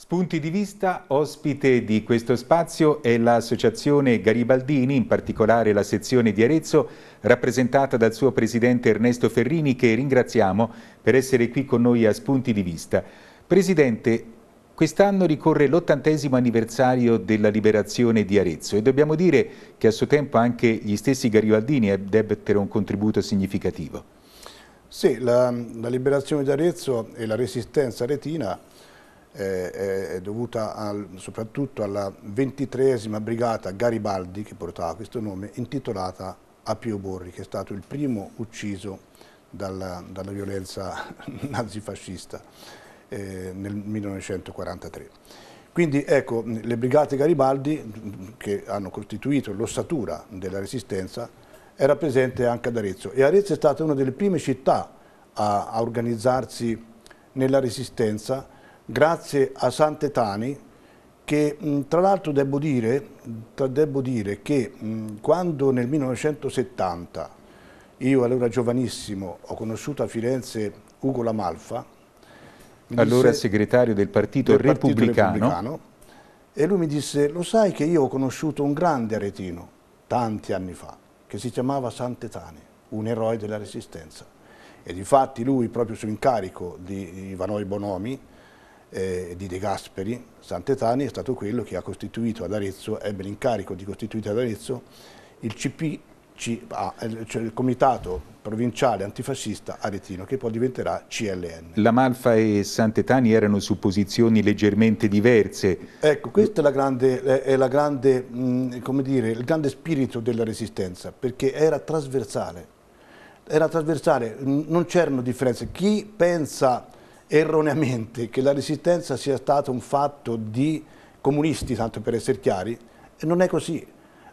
Spunti di vista, ospite di questo spazio è l'associazione Garibaldini, in particolare la sezione di Arezzo, rappresentata dal suo presidente Ernesto Ferrini che ringraziamo per essere qui con noi a Spunti di vista. Presidente, quest'anno ricorre l'ottantesimo anniversario della liberazione di Arezzo e dobbiamo dire che a suo tempo anche gli stessi Garibaldini debbero un contributo significativo. Sì, la, la liberazione di Arezzo e la resistenza retina eh, è dovuta al, soprattutto alla ventitresima brigata Garibaldi, che portava questo nome, intitolata a Pio Borri, che è stato il primo ucciso dalla, dalla violenza nazifascista eh, nel 1943. Quindi ecco, le brigate Garibaldi, che hanno costituito l'ossatura della resistenza, era presente anche ad Arezzo e Arezzo è stata una delle prime città a, a organizzarsi nella resistenza grazie a Santetani che tra l'altro devo, devo dire, che quando nel 1970 io allora giovanissimo ho conosciuto a Firenze Ugo Lamalfa allora disse, segretario del partito, del partito repubblicano. e lui mi disse lo sai che io ho conosciuto un grande aretino tanti anni fa che si chiamava Santetani un eroe della resistenza e di fatti lui proprio su incarico di Ivanoi Bonomi eh, di De Gasperi, Santetani, è stato quello che ha costituito ad Arezzo, ebbe l'incarico di costituire ad Arezzo il CPCA, eh, cioè il Comitato Provinciale Antifascista Aretino, che poi diventerà CLN. La Malfa e Santetani erano su posizioni leggermente diverse. Ecco, questo è, la grande, è la grande, mh, dire, il grande spirito della resistenza, perché era trasversale. Era trasversale, non c'erano differenze. Chi pensa erroneamente che la resistenza sia stata un fatto di comunisti, tanto per essere chiari, non è così,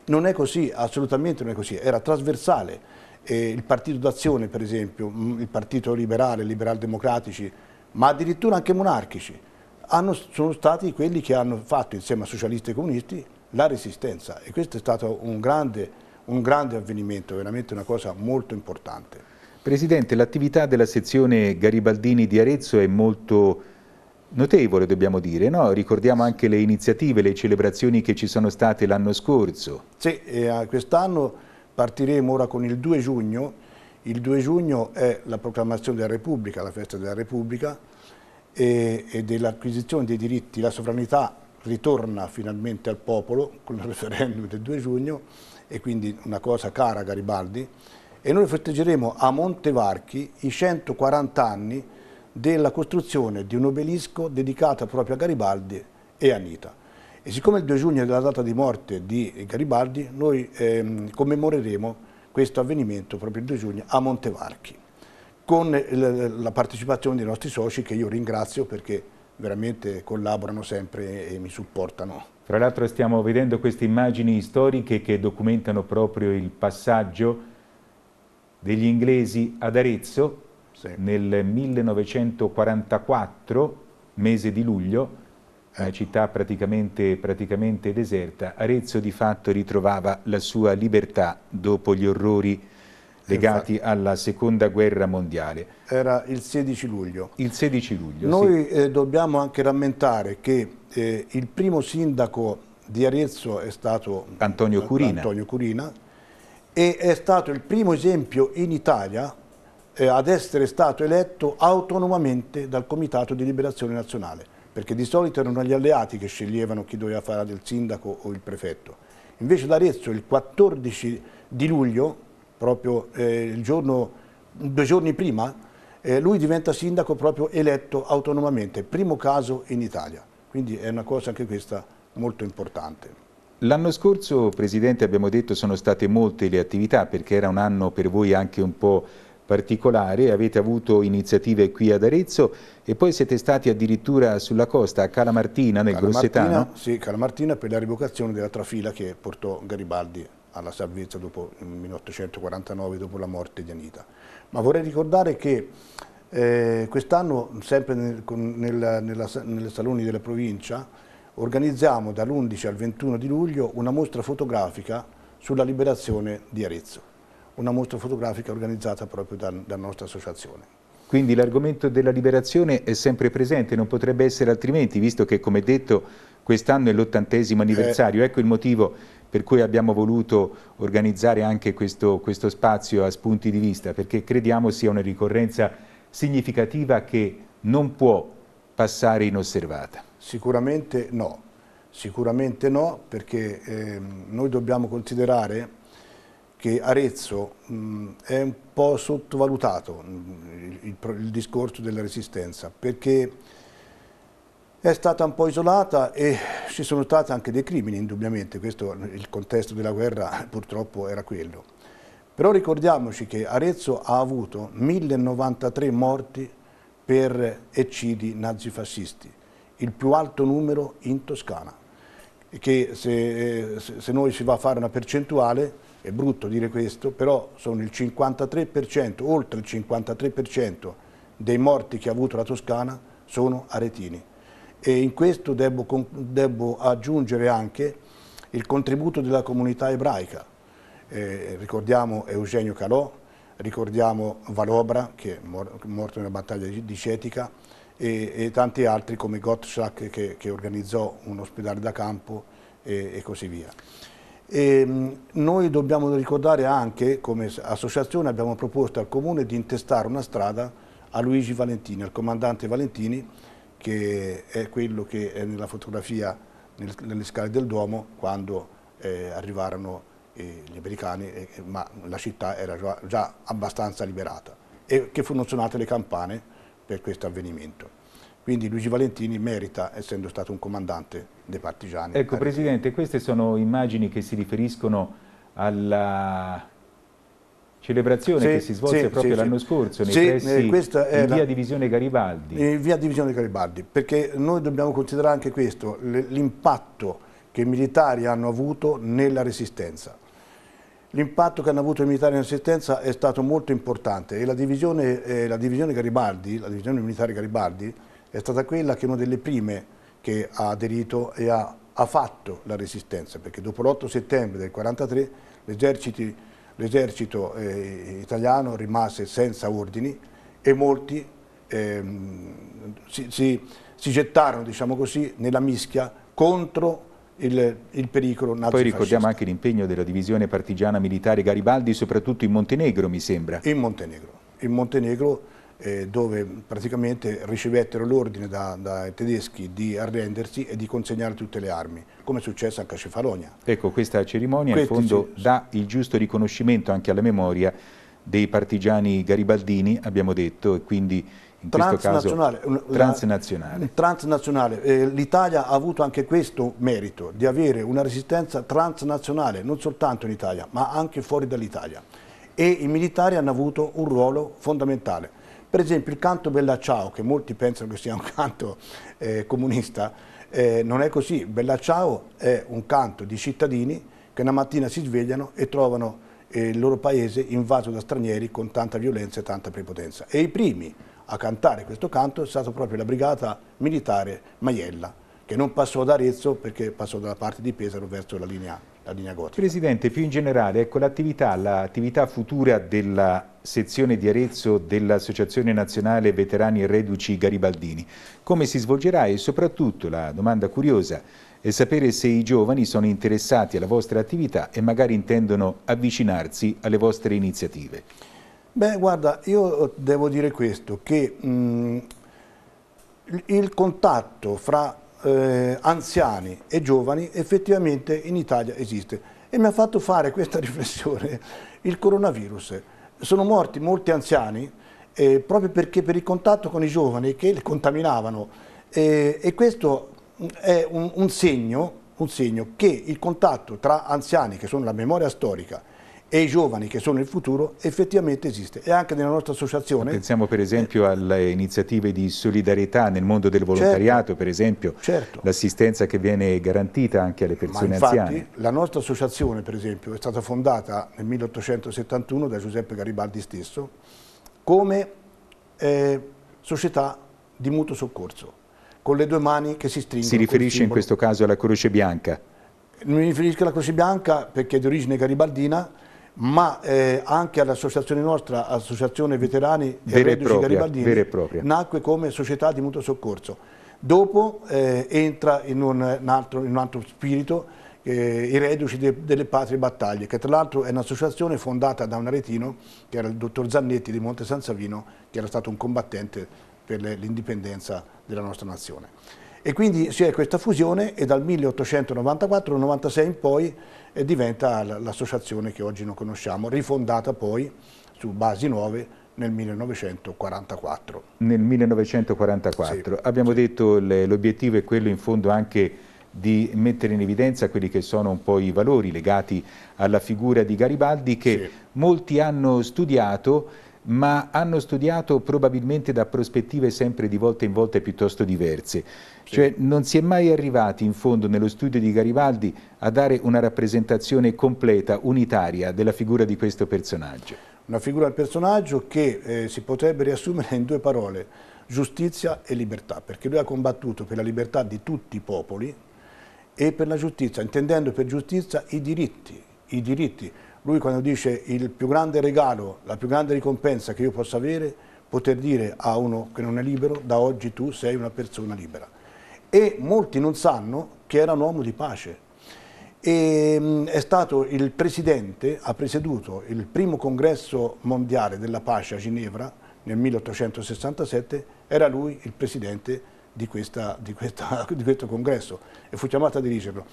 non è così, assolutamente non è così, era trasversale. Eh, il Partito d'Azione, per esempio, mm, il Partito Liberale, Liberal Democratici, ma addirittura anche monarchici, hanno, sono stati quelli che hanno fatto insieme a socialisti e comunisti la resistenza e questo è stato un grande, un grande avvenimento, veramente una cosa molto importante. Presidente, l'attività della sezione Garibaldini di Arezzo è molto notevole, dobbiamo dire, no? ricordiamo anche le iniziative, le celebrazioni che ci sono state l'anno scorso. Sì, eh, quest'anno partiremo ora con il 2 giugno, il 2 giugno è la proclamazione della Repubblica, la festa della Repubblica e, e dell'acquisizione dei diritti, la sovranità ritorna finalmente al popolo con il referendum del 2 giugno e quindi una cosa cara a Garibaldi e noi festeggeremo a Montevarchi i 140 anni della costruzione di un obelisco dedicato proprio a Garibaldi e a Nita. E siccome il 2 giugno è la data di morte di Garibaldi, noi ehm, commemoreremo questo avvenimento proprio il 2 giugno a Montevarchi, con la partecipazione dei nostri soci che io ringrazio perché veramente collaborano sempre e mi supportano. Tra l'altro stiamo vedendo queste immagini storiche che documentano proprio il passaggio degli inglesi ad Arezzo sì. nel 1944, mese di luglio, una eh. città praticamente, praticamente, deserta, Arezzo di fatto ritrovava la sua libertà dopo gli orrori legati Infatti. alla seconda guerra mondiale. Era il 16 luglio. Il 16 luglio, Noi sì. eh, dobbiamo anche rammentare che eh, il primo sindaco di Arezzo è stato Antonio Curina, Antonio Curina e è stato il primo esempio in Italia eh, ad essere stato eletto autonomamente dal Comitato di Liberazione Nazionale, perché di solito erano gli alleati che sceglievano chi doveva fare del sindaco o il prefetto. Invece d'Arezzo il 14 di luglio, proprio eh, giorno, due giorni prima, eh, lui diventa sindaco proprio eletto autonomamente, primo caso in Italia. Quindi è una cosa anche questa molto importante. L'anno scorso, Presidente, abbiamo detto che sono state molte le attività perché era un anno per voi anche un po' particolare, avete avuto iniziative qui ad Arezzo e poi siete stati addirittura sulla costa a Calamartina nel Calamartina, Grossetano. Sì, Calamartina per la rivocazione della trafila che portò Garibaldi alla salvezza dopo, il 1849 dopo la morte di Anita. Ma vorrei ricordare che eh, quest'anno, sempre nel, con, nella, nella, nelle saloni della provincia, organizziamo dall'11 al 21 di luglio una mostra fotografica sulla liberazione di Arezzo, una mostra fotografica organizzata proprio da, dalla nostra associazione. Quindi l'argomento della liberazione è sempre presente, non potrebbe essere altrimenti, visto che, come detto, quest'anno è l'ottantesimo eh. anniversario. Eh. Ecco il motivo per cui abbiamo voluto organizzare anche questo, questo spazio a spunti di vista, perché crediamo sia una ricorrenza significativa che non può passare inosservata. Sicuramente no, sicuramente no perché eh, noi dobbiamo considerare che Arezzo mh, è un po' sottovalutato mh, il, il, discorso della resistenza perché è stata un po' isolata e ci sono stati anche dei crimini indubbiamente, questo il contesto della guerra purtroppo era quello. Però ricordiamoci che Arezzo ha avuto 1093 morti per eccidi nazifascisti il più alto numero in Toscana, che eh, se, se noi si va a fare una percentuale, è brutto dire questo, però sono il 53%, oltre il 53% dei morti che ha avuto la Toscana sono aretini. E in questo devo, devo aggiungere anche il contributo della comunità ebraica. Eh, ricordiamo Eugenio Calò, ricordiamo Valobra che è morto nella battaglia di Cetica, e, e tanti altri come Gottschalk che, che, organizzò un ospedale da campo e, e così via. E ehm, noi dobbiamo ricordare anche, come associazione abbiamo proposto al Comune di intestare una strada a Luigi Valentini, al comandante Valentini, che è quello che è nella fotografia nel, nelle scale del Duomo quando eh, arrivarono eh, gli americani, eh, ma la città era già, già abbastanza liberata e che furono suonate le campane per questo avvenimento. Quindi Luigi Valentini merita, essendo stato un comandante dei partigiani. Ecco eh, Presidente, queste sono immagini che si riferiscono alla celebrazione sì, che si svolse sì, proprio sì, l'anno scorso nei eh, pressi eh, in via Divisione Garibaldi. In via Divisione Garibaldi, perché noi dobbiamo considerare anche questo, l'impatto che i militari hanno avuto nella resistenza. L'impatto che hanno avuto i militari in assistenza è stato molto importante e la divisione, eh, la divisione Garibaldi, la divisione militare Garibaldi, è stata quella che è una delle prime che ha aderito e ha, ha fatto la resistenza, perché dopo l'8 settembre del 1943 l'esercito eh, italiano rimase senza ordini e molti eh, si, si, si, gettarono, diciamo così, nella mischia contro il, il pericolo nazifascista. Poi ricordiamo anche l'impegno della divisione partigiana militare Garibaldi, soprattutto in Montenegro, mi sembra. In Montenegro, in Montenegro eh, dove praticamente ricevettero l'ordine dai da tedeschi di arrendersi e di consegnare tutte le armi, come è successo anche a Cefalonia. Ecco, questa cerimonia Questi in fondo ci... dà il giusto riconoscimento anche alla memoria dei partigiani garibaldini, abbiamo detto, e quindi transnazionale, caso, transnazionale. transnazionale. Eh, L'Italia ha avuto anche questo merito di avere una resistenza transnazionale, non soltanto in Italia, ma anche fuori dall'Italia. E i militari hanno avuto un ruolo fondamentale. Per esempio il canto Bella Ciao, che molti pensano che sia un canto eh, comunista, eh, non è così. Bella Ciao è un canto di cittadini che una mattina si svegliano e trovano eh, il loro paese invaso da stranieri con tanta violenza e tanta prepotenza. E i primi a cantare questo canto è stata proprio la brigata militare Maiella, che non passò da Arezzo perché passò dalla parte di Pesaro verso la linea, la linea gotica. Presidente, più in generale, ecco, l'attività, l'attività futura della sezione di Arezzo dell'Associazione Nazionale Veterani e Reduci Garibaldini, come si svolgerà e soprattutto la domanda curiosa è sapere se i giovani sono interessati alla vostra attività e magari intendono avvicinarsi alle vostre iniziative. Beh, guarda, io eh, devo dire questo, che mh, mm, il contatto fra eh, anziani e giovani effettivamente in Italia esiste e mi ha fatto fare questa riflessione il coronavirus. Sono morti molti anziani eh, proprio perché per il contatto con i giovani che li contaminavano eh, e questo mm, è un, un, segno, un segno che il contatto tra anziani, che sono la memoria storica, e i giovani che sono il futuro effettivamente esiste e anche nella nostra associazione. Pensiamo per esempio alle iniziative di solidarietà nel mondo del volontariato, certo, per esempio certo. l'assistenza che viene garantita anche alle persone infatti, anziane. La nostra associazione per esempio è stata fondata nel 1871 da Giuseppe Garibaldi stesso come eh, società di mutuo soccorso, con le due mani che si stringono. Si riferisce in questo caso alla Croce Bianca? Mi riferisco alla Croce Bianca perché è di origine garibaldina ma eh, anche all'associazione nostra, Associazione Veterani e Reduci Garibaldini, nacque come società di mutuo soccorso. Dopo eh, entra in un, un altro, in un, altro, spirito eh, i reduci de, delle patrie battaglie, che tra l'altro è un'associazione fondata da un aretino, che era il dottor Zannetti di Monte San Savino, che era stato un combattente per l'indipendenza della nostra nazione. E quindi si è questa fusione e dal 1894-96 in poi eh, diventa l'associazione che oggi non conosciamo, rifondata poi su basi nuove nel 1944. Nel 1944. Sì, Abbiamo sì. detto l'obiettivo è quello in fondo anche di mettere in evidenza quelli che sono un po' i valori legati alla figura di Garibaldi che sì. molti hanno studiato ma hanno studiato probabilmente da prospettive sempre di volta in volta piuttosto diverse. Sì. Cioè non si è mai arrivati in fondo nello studio di Garibaldi a dare una rappresentazione completa, unitaria della figura di questo personaggio. Una figura del personaggio che eh, si potrebbe riassumere in due parole, giustizia e libertà, perché lui ha combattuto per la libertà di tutti i popoli e per la giustizia, intendendo per giustizia i diritti, i diritti lui quando dice il più grande regalo, la più grande ricompensa che io possa avere, poter dire a uno che non è libero, da oggi tu sei una persona libera. E molti non sanno che era un uomo di pace. E, ehm, è stato il presidente, ha presieduto il primo congresso mondiale della pace a Ginevra nel 1867, era lui il presidente di, questa, di, questa, di questo congresso e fu chiamato a dirigerlo.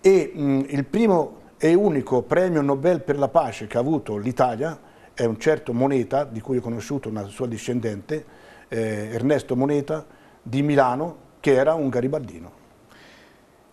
E mh, il primo e unico premio Nobel per la pace che ha avuto l'Italia è un certo Moneta, di cui ho conosciuto una sua discendente, eh, Ernesto Moneta, di Milano, che era un garibaldino.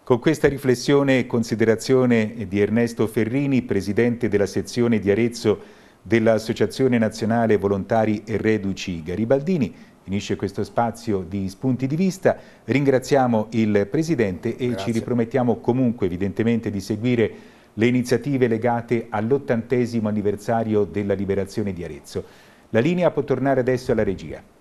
Con questa riflessione e considerazione di Ernesto Ferrini, presidente della sezione di Arezzo dell'Associazione Nazionale Volontari e Reduci Garibaldini, finisce questo spazio di spunti di vista. Ringraziamo il presidente e Grazie. ci ripromettiamo comunque evidentemente di seguire le iniziative legate all'ottantesimo anniversario della liberazione di Arezzo. La linea può tornare adesso alla regia.